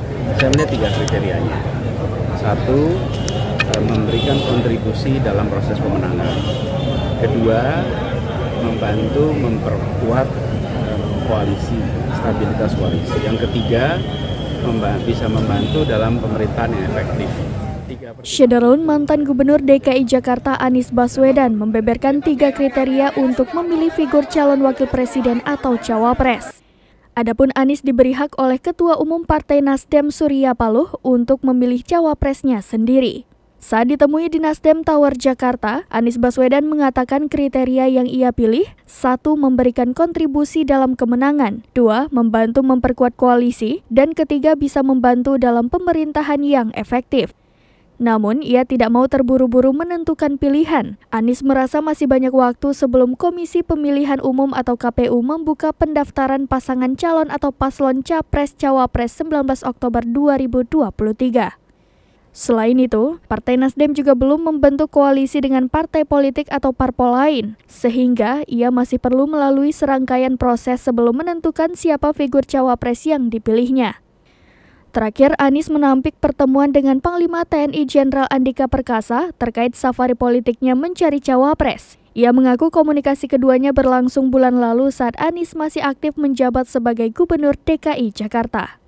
melihat saya melihat tiga kriterianya satu eh, memberikan kontribusi dalam proses pemenangan kedua membantu memperkuat eh, koalisi stabilitas koalisi yang ketiga bisa membantu dalam pemerintahan yang efektif Syedarun mantan Gubernur DKI Jakarta Anies Baswedan membeberkan tiga kriteria untuk memilih figur calon wakil presiden atau cawapres. Adapun Anies diberi hak oleh Ketua Umum Partai Nasdem Surya Paloh untuk memilih cawapresnya sendiri. Saat ditemui di Nasdem Tower Jakarta, Anies Baswedan mengatakan kriteria yang ia pilih, satu memberikan kontribusi dalam kemenangan, dua membantu memperkuat koalisi, dan ketiga bisa membantu dalam pemerintahan yang efektif. Namun, ia tidak mau terburu-buru menentukan pilihan. Anies merasa masih banyak waktu sebelum Komisi Pemilihan Umum atau KPU membuka pendaftaran pasangan calon atau paslon Capres-Cawapres 19 Oktober 2023. Selain itu, Partai Nasdem juga belum membentuk koalisi dengan partai politik atau parpol lain, sehingga ia masih perlu melalui serangkaian proses sebelum menentukan siapa figur cawapres yang dipilihnya. Terakhir, Anies menampik pertemuan dengan Panglima TNI Jenderal Andika Perkasa terkait safari politiknya mencari cawapres. Ia mengaku komunikasi keduanya berlangsung bulan lalu saat Anies masih aktif menjabat sebagai Gubernur DKI Jakarta.